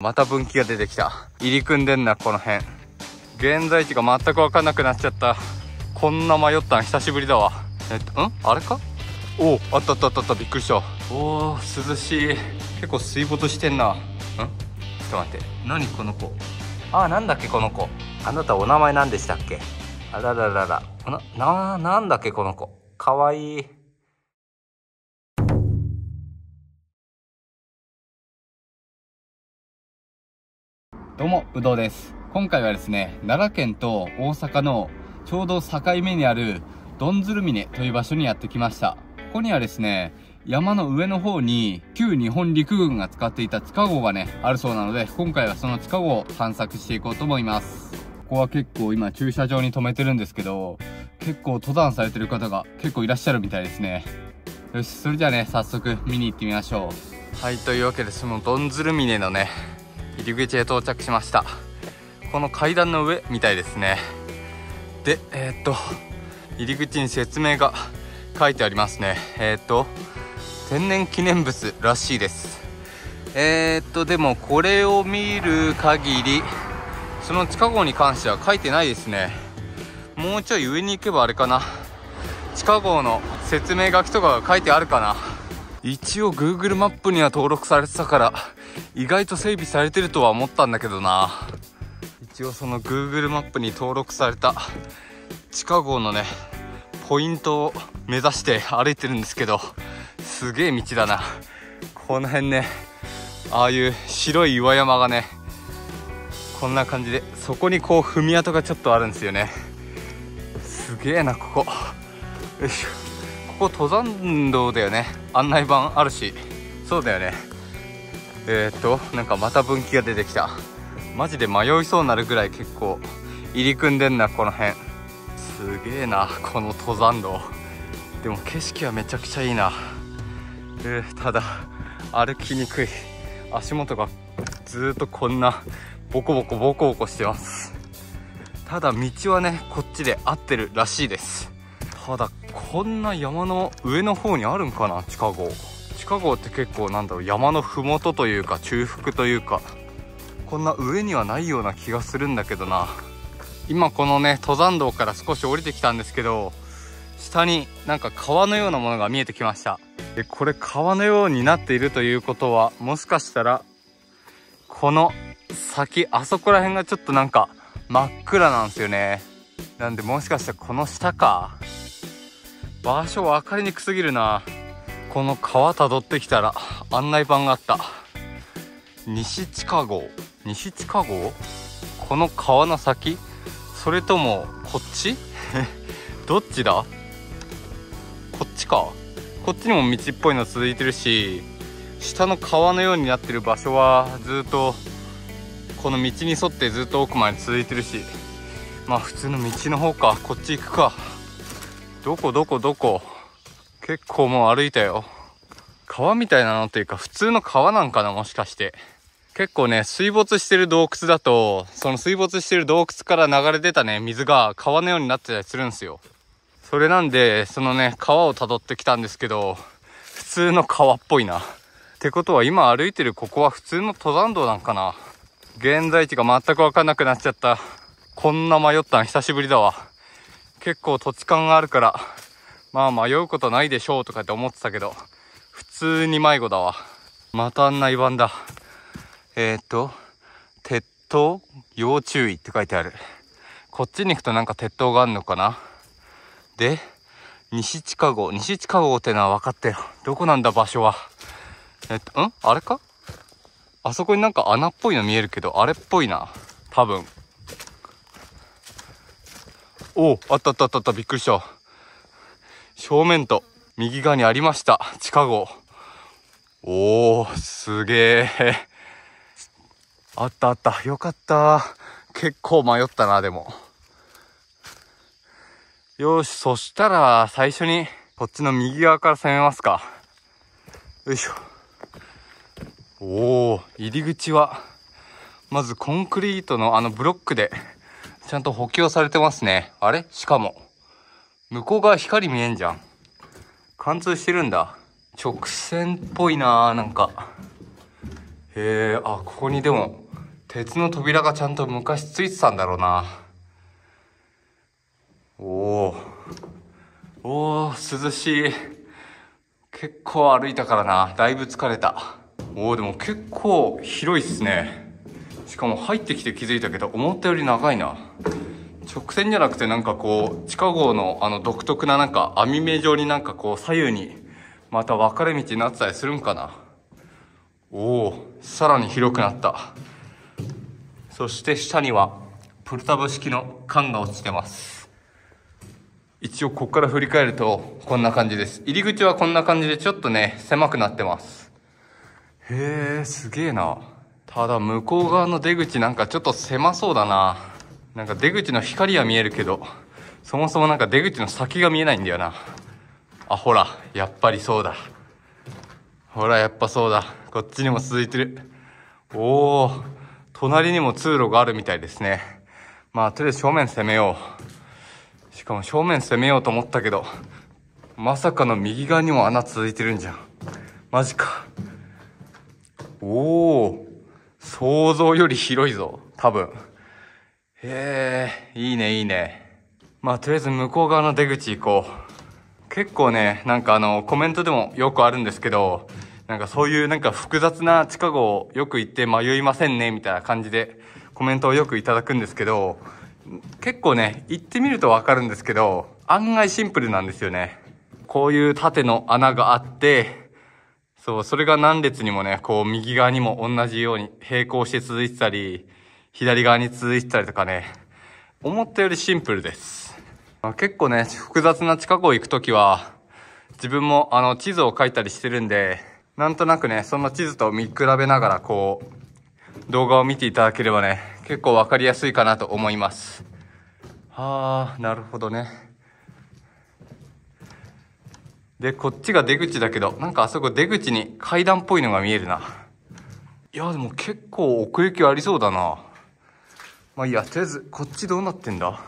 また分岐が出てきた。入り組んでんな、この辺。現在地が全くわかんなくなっちゃった。こんな迷ったん久しぶりだわ。えっと、んあれかおお、あったあったあったあった、びっくりした。おお、涼しい。結構水没してんな。んちょっと待って。何この子。ああ、なんだっけ、この子。あなたお名前何でしたっけあらららら。な、な、なんだっけ、この子。かわいい。どうも、うどうです。今回はですね、奈良県と大阪のちょうど境目にあるドンズル峰という場所にやってきました。ここにはですね、山の上の方に旧日本陸軍が使っていた地下壕がね、あるそうなので、今回はその地下壕を探索していこうと思います。ここは結構今駐車場に止めてるんですけど、結構登山されてる方が結構いらっしゃるみたいですね。よし、それじゃあね、早速見に行ってみましょう。はい、というわけでそのドンズル峰のね、入り口へ到着しましたこの階段の上みたいですねでえー、っと入り口に説明が書いてありますねえー、っと天然記念物らしいですえー、っとでもこれを見る限りその地下壕に関しては書いてないですねもうちょい上に行けばあれかな地下壕の説明書きとかが書いてあるかな一応 Google マップには登録されてたから意外と整備されてるとは思ったんだけどな一応その Google マップに登録された地下号のねポイントを目指して歩いてるんですけどすげえ道だなこの辺ねああいう白い岩山がねこんな感じでそこにこう踏み跡がちょっとあるんですよねすげえなここよいしょここ登山道だよね案内板あるしそうだよねえー、っとなんかまた分岐が出てきたマジで迷いそうになるぐらい結構入り組んでんなこの辺すげえなこの登山道でも景色はめちゃくちゃいいな、えー、ただ歩きにくい足元がずっとこんなボコボコボコボコしてますただ道はねこっちで合ってるらしいですただこんな山の上の方にあるんかな地下壕鹿郷って結構なんだろう山の麓というか中腹というかこんな上にはないような気がするんだけどな今このね登山道から少し降りてきたんですけど下になんか川のようなものが見えてきましたでこれ川のようになっているということはもしかしたらこの先あそこら辺がちょっとなんか真っ暗なんですよねなんでもしかしたらこの下か場所分かりにくすぎるなこの川たどってきたら案内板があった西地下号西地下号この川の先それともこっち どっちだこっちかこっちにも道っぽいの続いてるし下の川のようになってる場所はずっとこの道に沿ってずっと奥まで続いてるしまあ普通の道の方かこっち行くかどこどこどこ結構もう歩いたよ。川みたいなのっていうか、普通の川なんかな、もしかして。結構ね、水没してる洞窟だと、その水没してる洞窟から流れ出たね、水が川のようになってたりするんですよ。それなんで、そのね、川を辿ってきたんですけど、普通の川っぽいな。ってことは今歩いてるここは普通の登山道なんかな。現在地が全くわかんなくなっちゃった。こんな迷ったん久しぶりだわ。結構土地感があるから、まあ迷うことないでしょうとかって思ってたけど、普通に迷子だわ。また案内板だ。えー、っと、鉄塔要注意って書いてある。こっちに行くとなんか鉄塔があるのかなで、西地下号。西地下号ってのは分かったよ。どこなんだ場所は。えっと、んあれかあそこになんか穴っぽいの見えるけど、あれっぽいな。多分。おお、あったあったあったあった。びっくりした。正面と右側にありました。地下壕。おー、すげえ。あったあった。よかった。結構迷ったな、でも。よし、そしたら、最初に、こっちの右側から攻めますか。よいしょ。おー、入り口は、まずコンクリートのあのブロックで、ちゃんと補強されてますね。あれしかも。向こう側光見えんじゃん。貫通してるんだ。直線っぽいなーなんか。へえ、あ、ここにでも、鉄の扉がちゃんと昔ついてたんだろうな。おお。おお、涼しい。結構歩いたからな。だいぶ疲れた。おお、でも結構広いっすね。しかも入ってきて気づいたけど、思ったより長いな。直線じゃなくてなんかこう地下号のあの独特ななんか網目状になんかこう左右にまた分かれ道になってたりするんかなおおさらに広くなったそして下にはプルタブ式の缶が落ちてます一応ここから振り返るとこんな感じです入り口はこんな感じでちょっとね狭くなってますへえすげえなただ向こう側の出口なんかちょっと狭そうだななんか出口の光は見えるけど、そもそもなんか出口の先が見えないんだよな。あ、ほら、やっぱりそうだ。ほら、やっぱそうだ。こっちにも続いてる。おお、隣にも通路があるみたいですね。まあ、とりあえず正面攻めよう。しかも正面攻めようと思ったけど、まさかの右側にも穴続いてるんじゃん。マジか。おお、想像より広いぞ。多分。へえ、いいね、いいね。まあ、とりあえず向こう側の出口行こう。結構ね、なんかあの、コメントでもよくあるんですけど、なんかそういうなんか複雑な地下ごをよく行って迷いませんね、みたいな感じでコメントをよくいただくんですけど、結構ね、行ってみるとわかるんですけど、案外シンプルなんですよね。こういう縦の穴があって、そう、それが何列にもね、こう右側にも同じように並行して続いてたり、左側に続いてたりとかね、思ったよりシンプルです。まあ、結構ね、複雑な近くを行くときは、自分もあの地図を書いたりしてるんで、なんとなくね、その地図と見比べながらこう、動画を見ていただければね、結構わかりやすいかなと思います。はあ、なるほどね。で、こっちが出口だけど、なんかあそこ出口に階段っぽいのが見えるな。いや、でも結構奥行きありそうだな。まあいいや、とりあえず、こっちどうなってんだ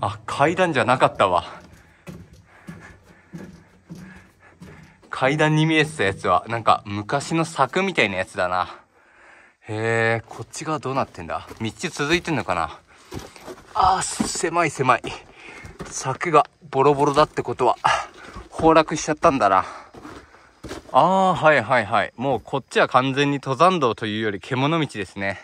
あ、階段じゃなかったわ。階段に見えてたやつは、なんか昔の柵みたいなやつだな。へえ、こっち側どうなってんだ道続いてんのかなあー、狭い狭い。柵がボロボロだってことは、崩落しちゃったんだな。あー、はいはいはい。もうこっちは完全に登山道というより獣道ですね。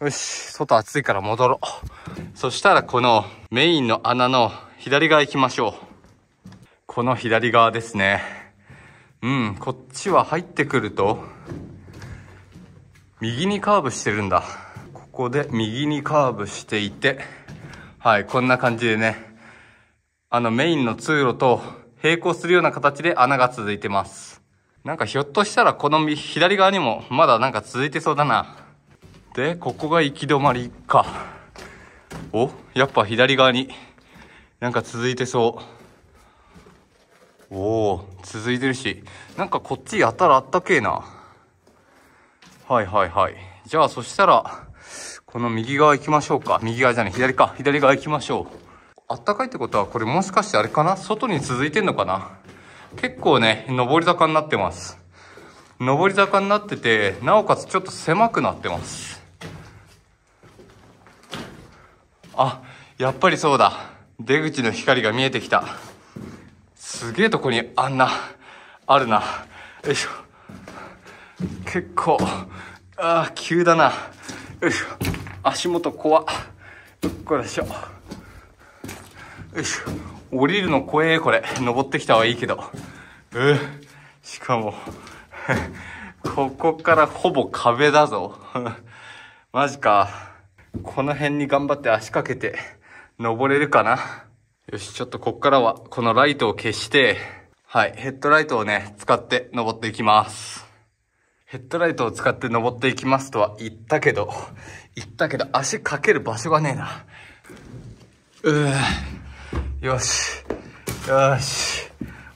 よし、外暑いから戻ろう。そしたらこのメインの穴の左側行きましょう。この左側ですね。うん、こっちは入ってくると、右にカーブしてるんだ。ここで右にカーブしていて、はい、こんな感じでね、あのメインの通路と並行するような形で穴が続いてます。なんかひょっとしたらこの左側にもまだなんか続いてそうだな。でここが行き止まりかおやっぱ左側になんか続いてそうおお続いてるしなんかこっちやたらあったけえなはいはいはいじゃあそしたらこの右側行きましょうか右側じゃない左か左側行きましょうあったかいってことは、これもしかしてあれかな外に続いてんのかな結構ね、上り坂になってます。上り坂になってて、なおかつちょっと狭くなってます。あやっぱりそうだ出口の光が見えてきたすげえとこにあんなあるなよいしょ結構ああ急だなよいしょ足元怖っこれでしょよいしょ降りるの怖えこれ登ってきたはいいけどうしかも ここからほぼ壁だぞ マジかこの辺に頑張って足かけて、登れるかなよし、ちょっとこっからは、このライトを消して、はい、ヘッドライトをね、使って登っていきます。ヘッドライトを使って登っていきますとは言ったけど、言ったけど足かける場所がねえな。うぅ。よし。よし。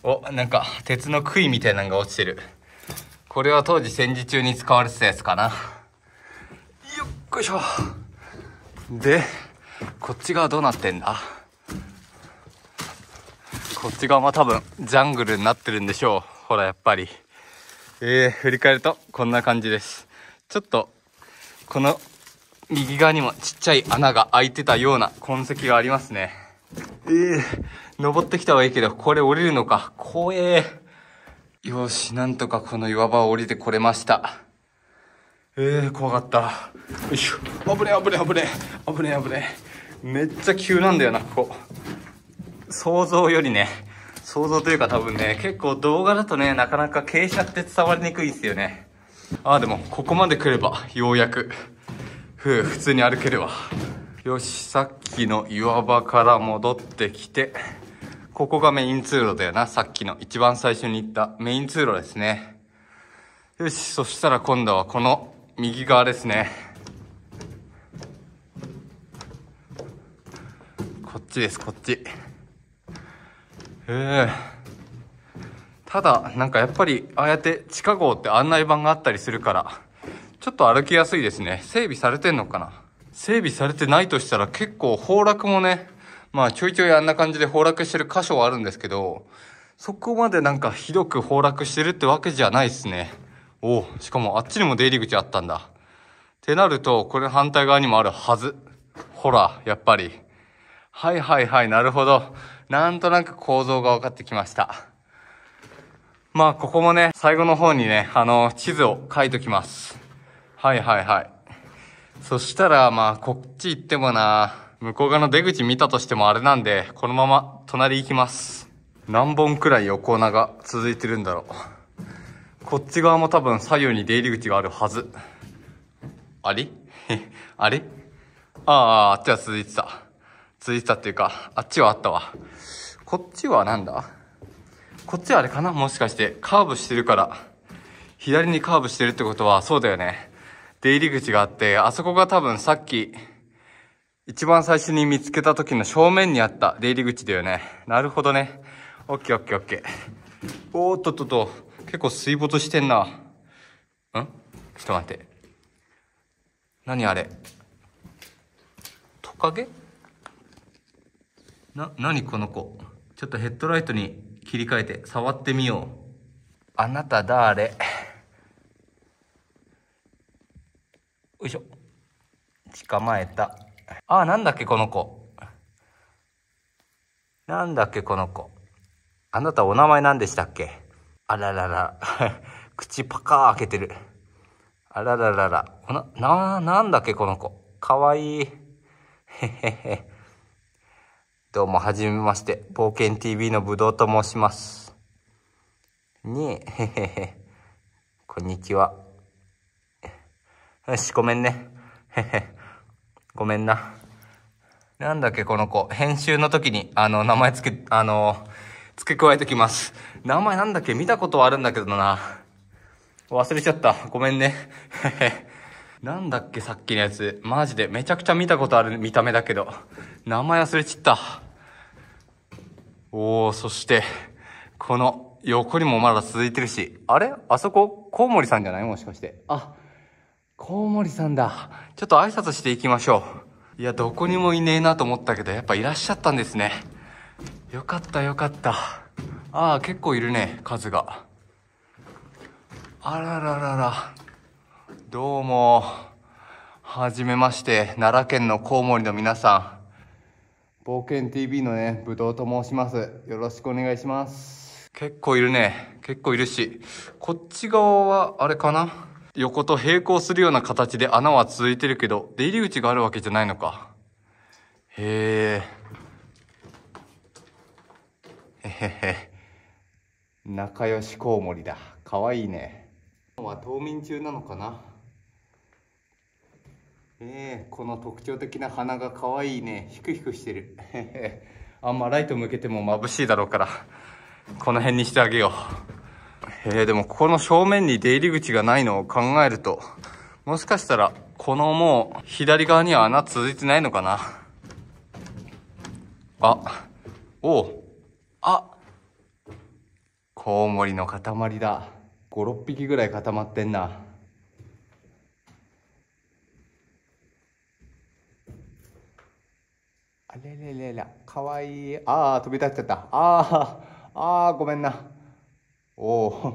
お、なんか、鉄の杭みたいなのが落ちてる。これは当時戦時中に使われてたやつかな。よっこいしょ。でこっち側どうなってんだこっち側も多分ジャングルになってるんでしょうほらやっぱりえー、振り返るとこんな感じですちょっとこの右側にもちっちゃい穴が開いてたような痕跡がありますねえー、登ってきたはいいけどこれ降りるのか怖えよしなんとかこの岩場を降りてこれましたえー、怖かった。よいしょ。危ね危ね危ね危ね危ねめっちゃ急なんだよな、ここ。想像よりね、想像というか多分ね、結構動画だとね、なかなか傾斜って伝わりにくいんですよね。ああ、でも、ここまで来れば、ようやく、ふう、普通に歩けるわ。よし、さっきの岩場から戻ってきて、ここがメイン通路だよな、さっきの一番最初に行ったメイン通路ですね。よし、そしたら今度はこの右側ですねこっちですこっちえただなんかやっぱりああやって地下壕って案内板があったりするからちょっと歩きやすいですね整備されてんのかな整備されてないとしたら結構崩落もねまあちょいちょいあんな感じで崩落してる箇所はあるんですけどそこまでなんかひどく崩落してるってわけじゃないですねおお、しかもあっちにも出入り口あったんだ。ってなると、これ反対側にもあるはず。ほら、やっぱり。はいはいはい、なるほど。なんとなく構造が分かってきました。まあ、ここもね、最後の方にね、あの、地図を書いときます。はいはいはい。そしたら、まあ、こっち行ってもな、向こう側の出口見たとしてもあれなんで、このまま隣行きます。何本くらい横長続いてるんだろう。こっち側も多分左右に出入り口があるはず。あれあれああ、あっちは続いてた。続いてたっていうか、あっちはあったわ。こっちはなんだこっちはあれかなもしかして、カーブしてるから。左にカーブしてるってことは、そうだよね。出入り口があって、あそこが多分さっき、一番最初に見つけた時の正面にあった出入り口だよね。なるほどね。オッケーオッケーオッケー。おーっとっとっと。結構水没してんな。んちょっと待って。何あれトカゲな、何この子。ちょっとヘッドライトに切り替えて触ってみよう。あなた誰よいしょ。捕まえた。ああ、なんだっけ、この子。なんだっけ、この子。あなたお名前何でしたっけあららら。口パカー開けてる。あらららら。この、な、なんだっけ、この子。かわいい。へへへ。どうも、はじめまして。冒険 TV のぶどうと申します。に、へへへ。こんにちは。よし、ごめんね。へへ。ごめんな。なんだっけ、この子。編集の時に、あの、名前つけ、あの、付け加えてきます。名前なんだっけ見たことはあるんだけどな。忘れちゃった。ごめんね。なんだっけさっきのやつ。マジで。めちゃくちゃ見たことある見た目だけど。名前忘れちった。おー、そして、この横にもまだ続いてるし。あれあそこ、コウモリさんじゃないもしかして。あ、コウモリさんだ。ちょっと挨拶していきましょう。いや、どこにもいねえなと思ったけど、やっぱいらっしゃったんですね。よかったよかったああ結構いるね数があららららどうもはじめまして奈良県のコウモリの皆さん冒険 TV のねぶどうと申しますよろしくお願いします結構いるね結構いるしこっち側はあれかな横と並行するような形で穴は続いてるけど出入り口があるわけじゃないのかへえへへへ。仲良しコウモリだ。かわいいね。今は冬眠中なのかなえー、この特徴的な鼻がかわいいね。ひくひくしてる。あんまライト向けても眩しいだろうから、この辺にしてあげよう。ええ、でもここの正面に出入り口がないのを考えると、もしかしたら、このもう、左側には穴続いてないのかなあ、おう。あコウモリの塊だ56匹ぐらい固まってんなあれれれれかわいいああ飛び立っちゃったああ、ああ、ごめんなお お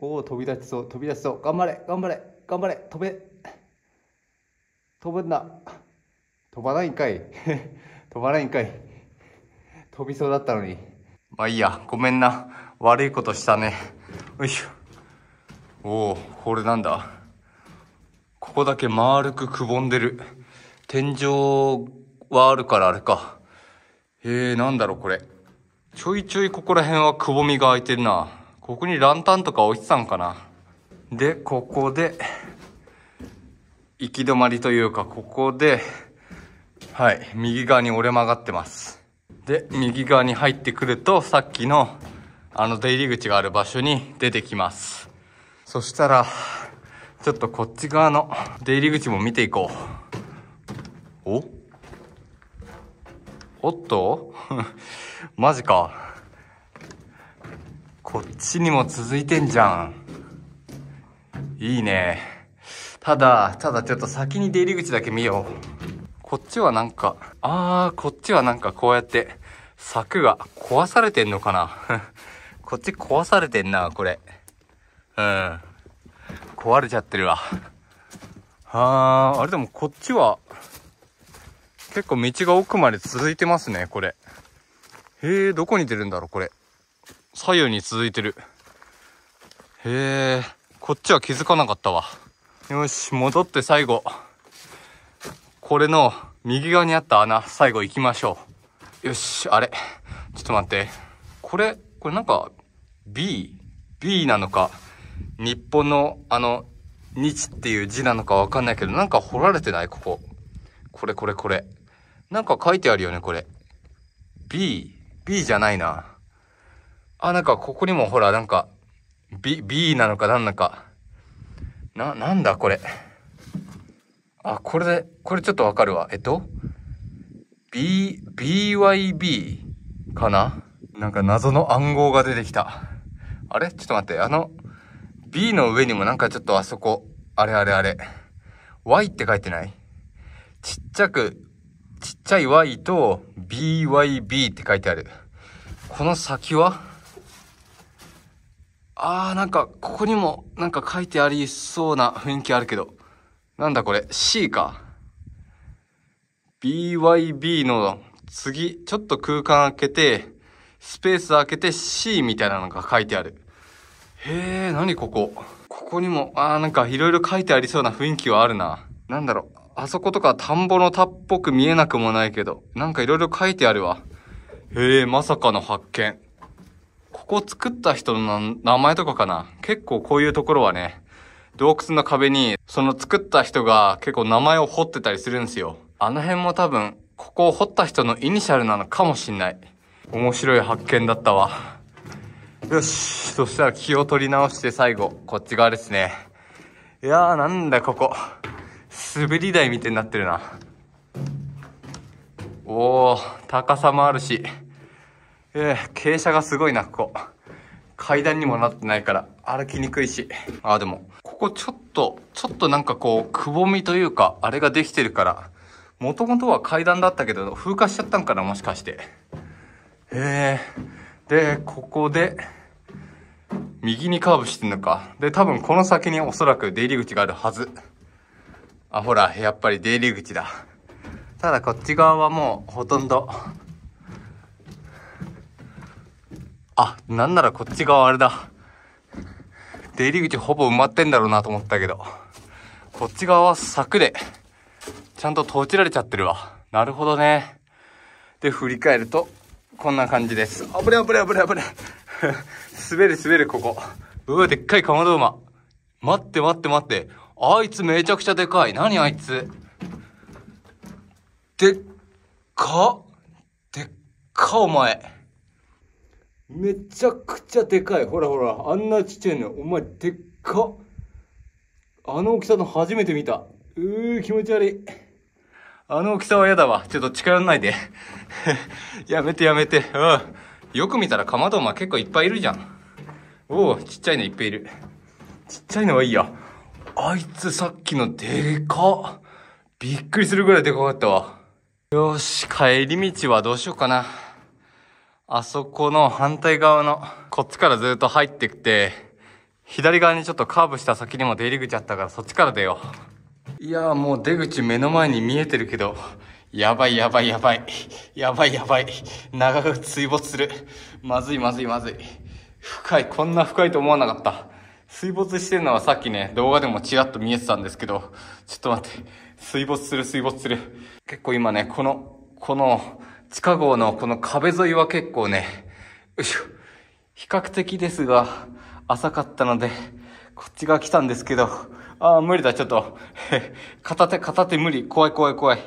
おお飛び立ちそう飛び出しそう頑張れ頑張れ頑張れ飛べ飛ぶんだ飛ばないんかい 飛ばないんかい飛びそうだったのにまあいいやごめんな悪いことしたねよいしょおおこれなんだここだけ丸くくぼんでる天井はあるからあれかえー、なんだろうこれちょいちょいここら辺はくぼみが開いてるなここにランタンとか置いてたんかなでここで行き止まりというかここではい、右側に折れ曲がってます。で、右側に入ってくると、さっきの、あの出入り口がある場所に出てきます。そしたら、ちょっとこっち側の出入り口も見ていこう。おおっと マジか。こっちにも続いてんじゃん。いいね。ただ、ただちょっと先に出入り口だけ見よう。こっちはなんか、あー、こっちはなんかこうやって柵が壊されてんのかな こっち壊されてんな、これ。うん。壊れちゃってるわ。あー、あれでもこっちは、結構道が奥まで続いてますね、これ。へえ、どこに出るんだろう、これ。左右に続いてる。へえ、こっちは気づかなかったわ。よし、戻って最後。これの右側にあった穴、最後行きましょう。よし、あれ。ちょっと待って。これ、これなんか、B、B なのか、日本のあの、日っていう字なのかわかんないけど、なんか掘られてないここ。これこれこれ。なんか書いてあるよね、これ。B、B じゃないな。あ、なんかここにもほら、なんか、B、B なのか何なのか。な、なんだこれ。あ、これで、これちょっとわかるわ。えっと、B、BYB かななんか謎の暗号が出てきた。あれちょっと待って、あの、B の上にもなんかちょっとあそこ、あれあれあれ。Y って書いてないちっちゃく、ちっちゃい Y と BYB って書いてある。この先はあーなんか、ここにもなんか書いてありそうな雰囲気あるけど。なんだこれ ?C か。BYB の次、ちょっと空間開けて、スペース開けて C みたいなのが書いてある。へえ、なにここ。ここにも、あーなんかいろいろ書いてありそうな雰囲気はあるな。なんだろう、あそことか田んぼの田っぽく見えなくもないけど、なんかいろいろ書いてあるわ。へえ、まさかの発見。ここ作った人の名前とかかな。結構こういうところはね、洞窟の壁に、その作った人が結構名前を彫ってたりするんですよ。あの辺も多分、ここを掘った人のイニシャルなのかもしんない。面白い発見だったわ。よし。そしたら気を取り直して最後、こっち側ですね。いやーなんだここ。滑り台みたいになってるな。おー、高さもあるし。えー、傾斜がすごいな、ここ。階段にもなってないから歩きにくいし。あ、でもこちょっと、ちょっとなんかこう、くぼみというか、あれができてるから、もともとは階段だったけど、風化しちゃったんかな、もしかして。へえ。で、ここで、右にカーブしてんのか。で、多分この先におそらく出入り口があるはず。あ、ほら、やっぱり出入り口だ。ただこっち側はもうほとんど。あ、なんならこっち側あれだ。出入り口ほぼ埋まってんだろうなと思ったけど、こっち側は柵で、ちゃんと閉じられちゃってるわ。なるほどね。で、振り返ると、こんな感じです。ああぶれぶれあぶれあぶれ。滑る滑る、ここ。うわ、でっかいかまど馬。待って待って待って。あいつめちゃくちゃでかい。何あいつ。でっかでっかお前。めちゃくちゃでかい。ほらほら、あんなちっちゃいの。お前、でっかあの大きさの初めて見た。うー、気持ち悪い。あの大きさは嫌だわ。ちょっと近寄らないで。やめてやめて。うん。よく見たらまどお前結構いっぱいいるじゃん。おお、ちっちゃいのいっぱいいる。ちっちゃいのはいいや。あいつさっきのでかびっくりするぐらいでかかったわ。よし、帰り道はどうしようかな。あそこの反対側の、こっちからずっと入ってきて、左側にちょっとカーブした先にも出入り口あったからそっちから出よう。いやーもう出口目の前に見えてるけど、やばいやばいやばい。やばいやばい。長く水没する。まずいまずいまずい。深い。こんな深いと思わなかった。水没してるのはさっきね、動画でもちらっと見えてたんですけど、ちょっと待って。水没する水没する。結構今ね、この、この、地下壕のこの壁沿いは結構ね、よいしょ、比較的ですが、浅かったので、こっち側来たんですけど、ああ、無理だ、ちょっと。片手、片手無理。怖い、怖い、怖い。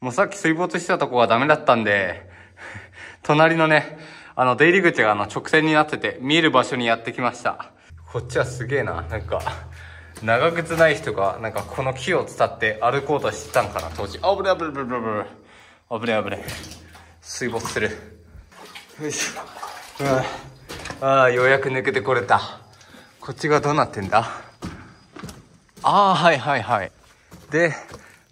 もうさっき水没したとこがダメだったんで、隣のね、あの、出入り口があの、直線になってて、見える場所にやってきました。こっちはすげえな。なんか、長靴ない人が、なんかこの木を伝って歩こうとしてたんかな、当時。あ、ぶれぶれぶれぶれぶれ。危ねえ危ねえ水没するよいしょ、ああようやく抜けてこれたこっち側どうなってんだああはいはいはいで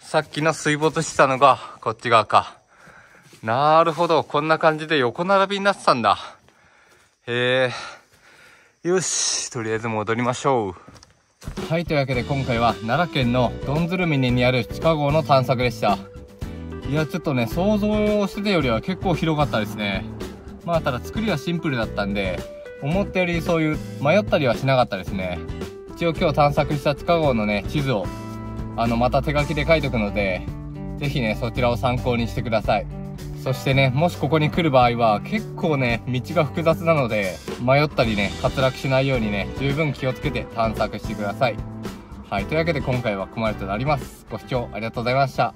さっきの水没したのがこっち側かなるほどこんな感じで横並びになってたんだへえよしとりあえず戻りましょうはいというわけで今回は奈良県のどんずる峰にある地下壕の探索でしたいや、ちょっとね、想像してたよりは結構広かったですね。まあ、ただ作りはシンプルだったんで、思ったよりそういう迷ったりはしなかったですね。一応今日探索した塚号のね、地図を、あの、また手書きで書いとくので、是非ね、そちらを参考にしてください。そしてね、もしここに来る場合は、結構ね、道が複雑なので、迷ったりね、滑落しないようにね、十分気をつけて探索してください。はい、というわけで今回はここまでとなります。ご視聴ありがとうございました。